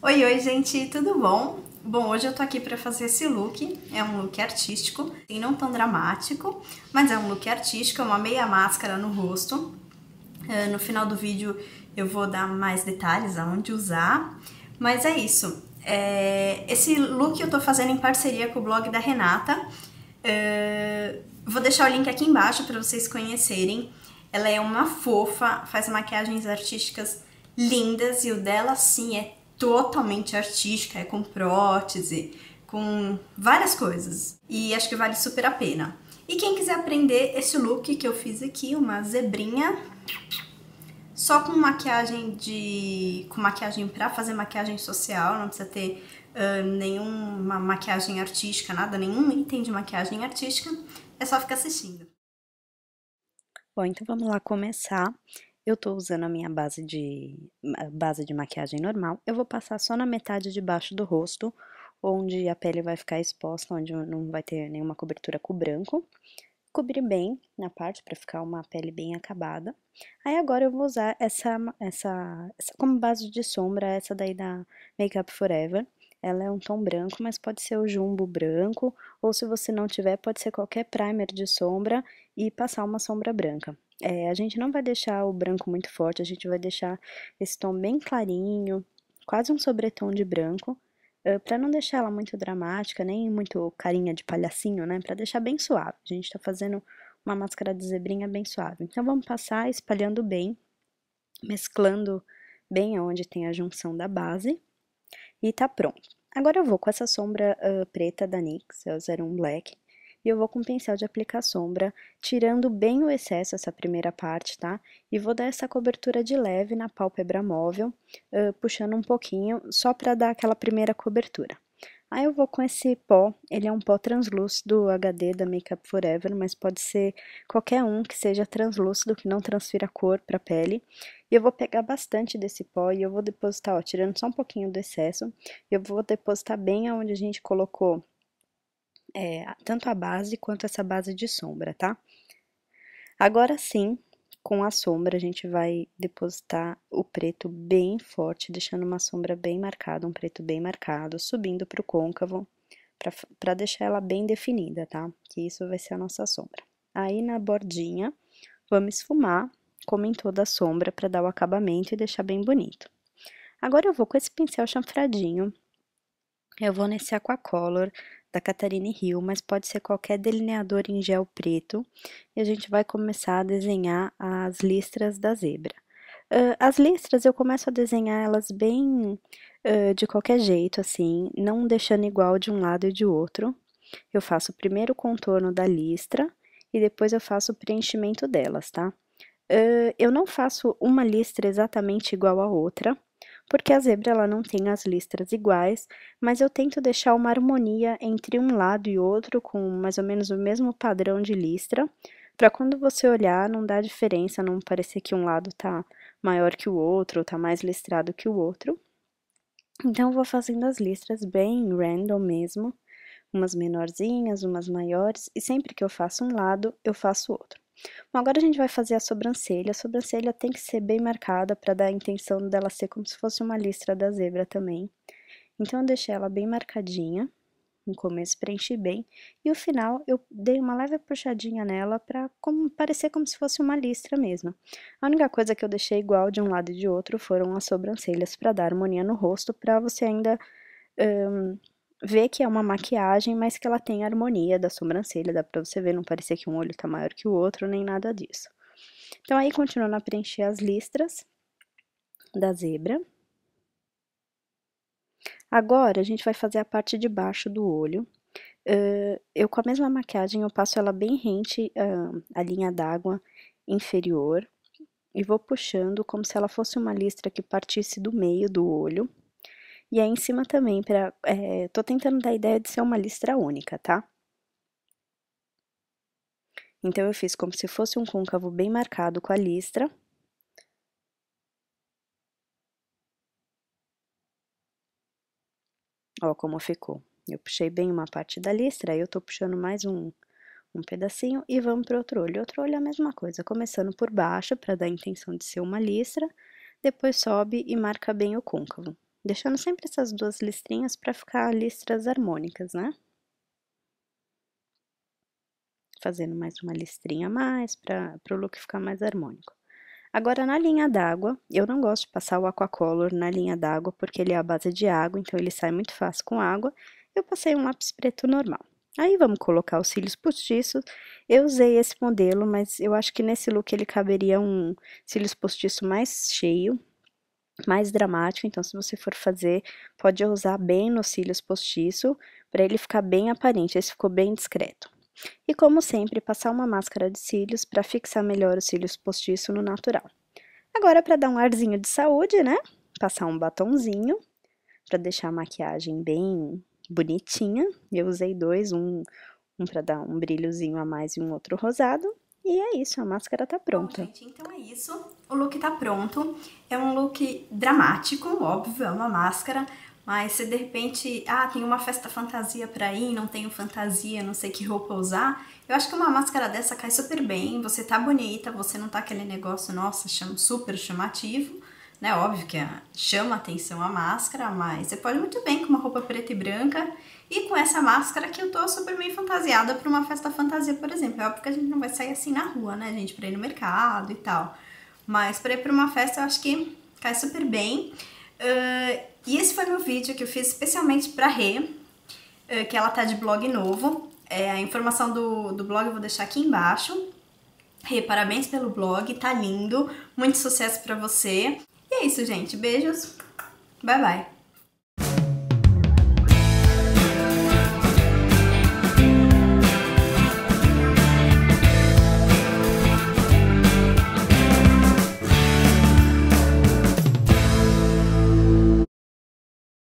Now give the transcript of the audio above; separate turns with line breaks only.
Oi, oi, gente, tudo bom? Bom, hoje eu tô aqui para fazer esse look. É um look artístico, e não tão dramático, mas é um look artístico, é uma meia máscara no rosto. Eh, no final do vídeo eu vou dar mais detalhes aonde usar, mas é isso. Eh, esse look eu tô fazendo em parceria com o blog da Renata. Eh, vou deixar o link aqui embaixo para vocês conhecerem. Ela é uma fofa, faz maquiagens artísticas lindas e o dela sim é totalmente artística, é com prótese, com várias coisas. E acho que vale super a pena. E quem quiser aprender esse look que eu fiz aqui, uma zebrinha, só com maquiagem de com maquiagem para fazer maquiagem social, não precisa ter uh, nenhuma maquiagem artística, nada, nenhum item de maquiagem artística, é só ficar assistindo. Bom, então vamos lá começar. Eu estou usando a minha base de, base de maquiagem normal. Eu vou passar só na metade de baixo do rosto, onde a pele vai ficar exposta, onde não vai ter nenhuma cobertura com branco. Cobrir bem na parte para ficar uma pele bem acabada. Aí agora eu vou usar essa, essa, essa como base de sombra, essa daí da Makeup Forever. Ela é um tom branco, mas pode ser o jumbo branco, ou se você não tiver, pode ser qualquer primer de sombra e passar uma sombra branca. É, a gente não vai deixar o branco muito forte, a gente vai deixar esse tom bem clarinho, quase um sobretom de branco, para não deixar ela muito dramática, nem muito carinha de palhacinho, né? Para deixar bem suave. A gente está fazendo uma máscara de zebrinha bem suave. Então vamos passar espalhando bem, mesclando bem aonde tem a junção da base e tá pronto. Agora eu vou com essa sombra uh, preta da NYX, é o 01 Black, e eu vou com um pincel de aplicar sombra, tirando bem o excesso essa primeira parte, tá? E vou dar essa cobertura de leve na pálpebra móvel, uh, puxando um pouquinho, só para dar aquela primeira cobertura. Aí eu vou com esse pó, ele é um pó translúcido HD da Makeup Forever, mas pode ser qualquer um que seja translúcido, que não transfira cor para pele. E eu vou pegar bastante desse pó e eu vou depositar, ó, tirando só um pouquinho do excesso, eu vou depositar bem aonde a gente colocou é, tanto a base quanto essa base de sombra, tá? Agora sim, com a sombra, a gente vai depositar o preto bem forte, deixando uma sombra bem marcada, um preto bem marcado, subindo para o côncavo, para deixar ela bem definida, tá? Que isso vai ser a nossa sombra. Aí, na bordinha, vamos esfumar, como em toda a sombra, para dar o acabamento e deixar bem bonito. Agora, eu vou com esse pincel chanfradinho, eu vou nesse Aquacolor, da Catarine Hill, mas pode ser qualquer delineador em gel preto. E a gente vai começar a desenhar as listras da zebra. Uh, as listras eu começo a desenhar elas bem uh, de qualquer jeito, assim, não deixando igual de um lado e de outro. Eu faço primeiro o contorno da listra e depois eu faço o preenchimento delas, tá? Uh, eu não faço uma listra exatamente igual à outra, porque a zebra ela não tem as listras iguais, mas eu tento deixar uma harmonia entre um lado e outro com mais ou menos o mesmo padrão de listra, para quando você olhar não dar diferença, não parecer que um lado tá maior que o outro, ou tá mais listrado que o outro. Então eu vou fazendo as listras bem random mesmo, umas menorzinhas, umas maiores, e sempre que eu faço um lado, eu faço outro. Bom, agora a gente vai fazer a sobrancelha. A sobrancelha tem que ser bem marcada para dar a intenção dela ser como se fosse uma listra da zebra também. Então, eu deixei ela bem marcadinha. No começo preenchi bem. E o final, eu dei uma leve puxadinha nela para parecer como se fosse uma listra mesmo. A única coisa que eu deixei igual de um lado e de outro foram as sobrancelhas para dar harmonia no rosto, para você ainda... Um, vê que é uma maquiagem, mas que ela tem harmonia da sobrancelha, dá pra você ver, não parecer que um olho tá maior que o outro, nem nada disso. Então, aí, continuando a preencher as listras da zebra. Agora, a gente vai fazer a parte de baixo do olho. Uh, eu, com a mesma maquiagem, eu passo ela bem rente uh, à linha d'água inferior. E vou puxando como se ela fosse uma listra que partisse do meio do olho e aí em cima também, pra, é, tô tentando dar a ideia de ser uma listra única, tá? Então, eu fiz como se fosse um côncavo bem marcado com a listra. Ó como ficou. Eu puxei bem uma parte da listra, aí eu tô puxando mais um, um pedacinho e vamos pro outro olho. Outro olho é a mesma coisa, começando por baixo, para dar a intenção de ser uma listra, depois sobe e marca bem o côncavo deixando sempre essas duas listrinhas para ficar listras harmônicas, né? Fazendo mais uma listrinha a mais para o look ficar mais harmônico. Agora, na linha d'água, eu não gosto de passar o Aquacolor na linha d'água, porque ele é a base de água, então ele sai muito fácil com água. Eu passei um lápis preto normal. Aí, vamos colocar os cílios postiços. Eu usei esse modelo, mas eu acho que nesse look ele caberia um cílios postiço mais cheio, mais dramático, então se você for fazer, pode usar bem nos cílios postiço, para ele ficar bem aparente, esse ficou bem discreto. E como sempre, passar uma máscara de cílios para fixar melhor os cílios postiço no natural. Agora para dar um arzinho de saúde, né? Passar um batonzinho para deixar a maquiagem bem bonitinha. Eu usei dois, um, um para dar um brilhozinho a mais e um outro rosado. E é isso, a máscara tá pronta. Bom, gente, então é isso. O look tá pronto, é um look dramático, óbvio, é uma máscara, mas se de repente, ah, tem uma festa fantasia pra ir, não tenho fantasia, não sei que roupa usar, eu acho que uma máscara dessa cai super bem, você tá bonita, você não tá aquele negócio, nossa, super chamativo, né? Óbvio que chama atenção a máscara, mas você pode muito bem com uma roupa preta e branca e com essa máscara que eu tô super bem fantasiada pra uma festa fantasia, por exemplo. É óbvio que a gente não vai sair assim na rua, né, gente, pra ir no mercado e tal. Mas para ir para uma festa eu acho que cai super bem. Uh, e esse foi meu vídeo que eu fiz especialmente para Rê, uh, que ela tá de blog novo. É, a informação do, do blog eu vou deixar aqui embaixo. Rê, parabéns pelo blog, tá lindo. Muito sucesso para você. E é isso, gente. Beijos. Bye, bye.